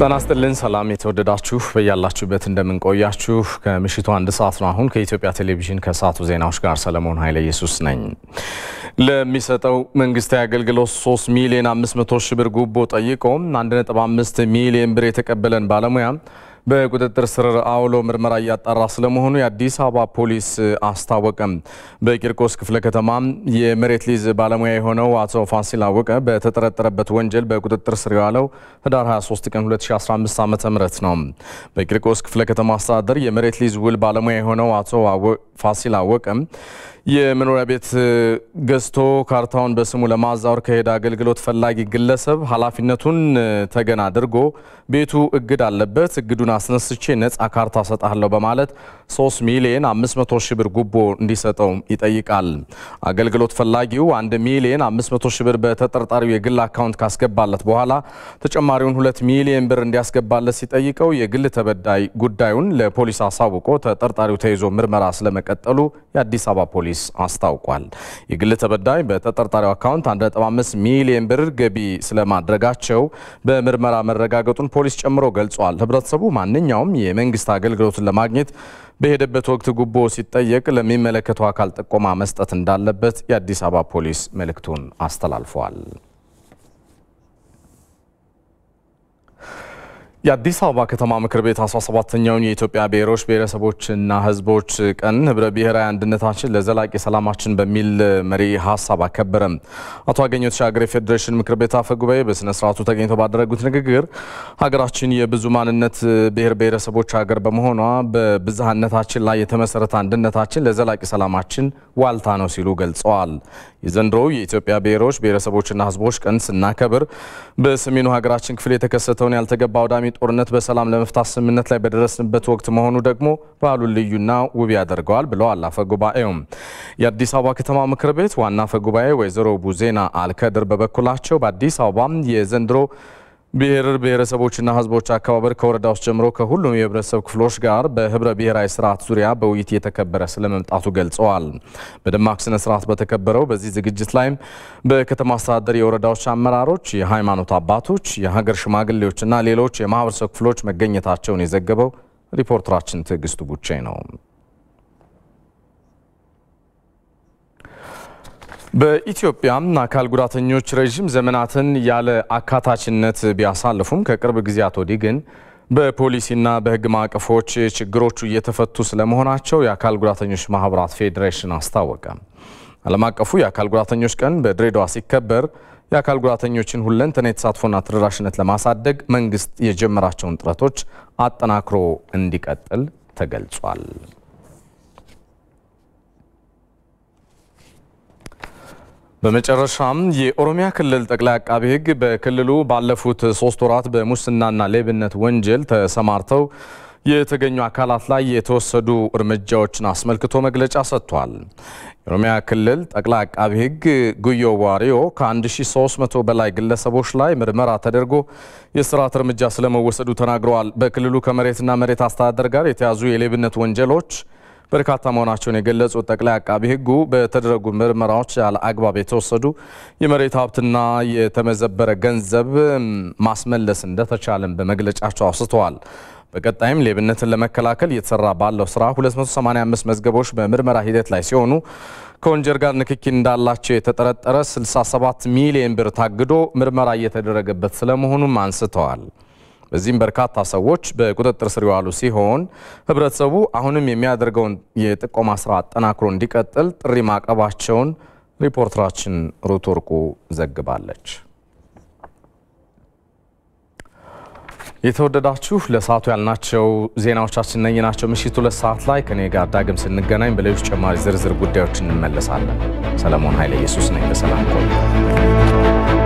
ጤና ይስጥልን ሰላም የተወደዳችሁ በያላችሁበት እንደምንቆያችሁ ከምሽቱ አንድ ሰዓት ነው አሁን ከኢትዮጵያ ቴሌቪዥን ከሰዓቱ ዜናዎች ጋር ሰለሞን ኃይለ ኢየሱስ ነኝ ለሚሰጠው መንግስታዊ አገልግሎት 3 ሚሊዮን 500 ሺህ ብር ጉቦ ጠይቆ 1.5 ሚሊዮን ብር የተቀበለን ባለሙያ በቁጥጥር ስር አውሎ ምርመራ እያጣራ ስለመሆኑ የአዲስ አበባ ፖሊስ አስታወቀም። በቂርቆስ ክፍለ ከተማ የመሬት ሊዝ ባለሙያ የሆነው አቶ ፋሲል አወቀ በተጠረጠረበት ወንጀል በቁጥጥር ስር የዋለው ህዳር 23 ቀን 2015 ዓ ም ነው። በቂርቆስ ክፍለ ከተማ አስተዳደር የመሬት ሊዝ ውል ባለሙያ የሆነው አቶ ፋሲል አወቀ የመኖሪያ ቤት ገዝቶ ካርታውን በስሙ ለማዛወር ከሄደ አገልግሎት ፈላጊ ግለሰብ ኃላፊነቱን ተገን አድርጎ ቤቱ እግድ አለበት፣ እግዱን አስነስቼ ነፃ ካርታ ሰጣለሁ በማለት 3 ሚሊዮን 500 ሺህ ብር ጉቦ እንዲሰጠው ይጠይቃል። አገልግሎት ፈላጊው 1 ሚሊዮን 500 ሺህ ብር በተጠርጣሪው የግል አካውንት ካስገባለት በኋላ ተጨማሪውን 2 ሚሊዮን ብር እንዲያስገባለት ሲጠይቀው የግል ተበዳይ ጉዳዩን ለፖሊስ አሳውቆ ተጠርጣሪው ተይዞ ምርመራ ስለመቀጠሉ የአዲስ አበባ ፖሊስ አስታውቋል። የግል ተበዳይ በተጠርጣሪው አካውንት 15 ሚሊዮን ብር ገቢ ስለማድረጋቸው በምርመራ መረጋገጡን ፖሊስ ጨምሮ ገልጿል። ህብረተሰቡ ማንኛውም የመንግስት አገልግሎትን ለማግኘት በሄደበት ወቅት ጉቦ ሲጠየቅ ለሚመለከተው አካል ጥቆማ መስጠት እንዳለበት የአዲስ አበባ ፖሊስ መልእክቱን አስተላልፏል። የአዲስ አበባ ከተማ ምክር ቤት 17ኛውን የኢትዮጵያ ብሔሮች ብሔረሰቦችና ህዝቦች ቀን ህብረ ብሔራዊ አንድነታችን ለዘላቂ ሰላማችን በሚል መሪ ሀሳብ አከበረ። አቶ አገኘሁ ተሻገር የፌዴሬሽን ምክር ቤት አፈ ጉባኤ በስነ ስርዓቱ ተገኝተው ባደረጉት ንግግር ሀገራችን የብዙ ማንነት ብሔር ብሔረሰቦች ሀገር በመሆኗ በብዝሃነታችን ላይ የተመሰረተ አንድነታችን ለዘላቂ ሰላማችን ዋልታ ነው ሲሉ ገልጸዋል። የዘንድሮው የኢትዮጵያ ብሔሮች ብሔረሰቦችና ህዝቦች ቀን ስናከብር በሰሜኑ ሀገራችን ክፍል የተከሰተውን ያልተገባ አውዳሚ ጦርነት በሰላም ለመፍታት ስምምነት ላይ በደረስንበት ወቅት መሆኑ ደግሞ በዓሉን ልዩና ውብ ያደርገዋል ብለዋል አፈ ጉባኤውም። የአዲስ አበባ ከተማ ምክር ቤት ዋና አፈ ጉባኤ ወይዘሮ ቡዜና አልከድር በበኩላቸው በአዲስ አበባ የዘንድሮ ብሔር ብሔረሰቦችና ህዝቦች አከባበር ከወረዳዎች ጀምሮ ከሁሉም የህብረተሰብ ክፍሎች ጋር በህብረ ብሔራዊ ስርዓት ዙሪያ በውይይት የተከበረ ስለመምጣቱ ገልጸዋል። በደማቅ ስነ ስርዓት በተከበረው በዚህ ዝግጅት ላይም በከተማ አስተዳደር የወረዳዎች አመራሮች፣ የሃይማኖት አባቶች፣ የሀገር ሽማግሌዎችና ሌሎች የማህበረሰብ ክፍሎች መገኘታቸውን የዘገበው ሪፖርተራችን ትዕግስቱ ቡቼ ነው። በኢትዮጵያም አካል ጉዳተኞች ረዥም ዘመናትን ያለ አካታችነት ቢያሳልፉም ከቅርብ ጊዜያት ወዲህ ግን በፖሊሲና በሕግ ማዕቀፎች ችግሮቹ እየተፈቱ ስለመሆናቸው የአካል ጉዳተኞች ማህበራት ፌዴሬሽን አስታወቀ። ዓለም አቀፉ የአካል ጉዳተኞች ቀን በድሬዳዋ ሲከበር የአካል ጉዳተኞችን ሁለንተና የተሳትፎና ተደራሽነት ለማሳደግ መንግስት የጀመራቸውን ጥረቶች አጠናክሮ እንዲቀጥል ተገልጿል። በመጨረሻም የኦሮሚያ ክልል ጠቅላይ አቃቤ ሕግ በክልሉ ባለፉት ሶስት ወራት በሙስናና ሌብነት ወንጀል ተሰማርተው የተገኙ አካላት ላይ የተወሰዱ እርምጃዎችን አስመልክቶ መግለጫ ሰጥቷል። የኦሮሚያ ክልል ጠቅላይ አቃቢ ሕግ ጉዮ ዋሪዮ ከ1300 በላይ ግለሰቦች ላይ ምርመራ ተደርጎ የስርዓት እርምጃ ስለመወሰዱ ተናግረዋል። በክልሉ ከመሬትና መሬት አስተዳደር ጋር የተያዙ የሌብነት ወንጀሎች በርካታ መሆናቸውን የገለጹት ጠቅላይ አቃቢ ሕጉ በተደረጉ ምርመራዎች ያለ አግባብ የተወሰዱ የመሬት ሀብትና የተመዘበረ ገንዘብ ማስመለስ እንደተቻለን በመግለጫቸው አውስተዋል። በቀጣይም ሌብነትን ለመከላከል እየተሰራ ባለው ስራ 285 መዝገቦች በምርመራ ሂደት ላይ ሲሆኑ ከወንጀል ጋር ንክኪ እንዳላቸው የተጠረጠረ 67 ሚሊዮን ብር ታግዶ ምርመራ እየተደረገበት ስለመሆኑም አንስተዋል። በዚህም በርካታ ሰዎች በቁጥጥር ስር የዋሉ ሲሆን ህብረተሰቡ አሁንም የሚያደርገውን የጥቆማ ስራ አጠናክሮ እንዲቀጥል ጥሪ ማቅረባቸውን ሪፖርተራችን ሩት ወርቁ ዘግባለች። የተወደዳችሁ ለሰዓቱ ያልናቸው ዜናዎቻችን ነኝ ናቸው። ምሽቱ ሁለት ሰዓት ላይ ከኔ ጋር ዳግም ስንገናኝ በሌሎች ጨማሪ ዝርዝር ጉዳዮች እንመለሳለን። ሰለሞን ኃይለ ኢየሱስ ነኝ። በሰላም ቆዩ።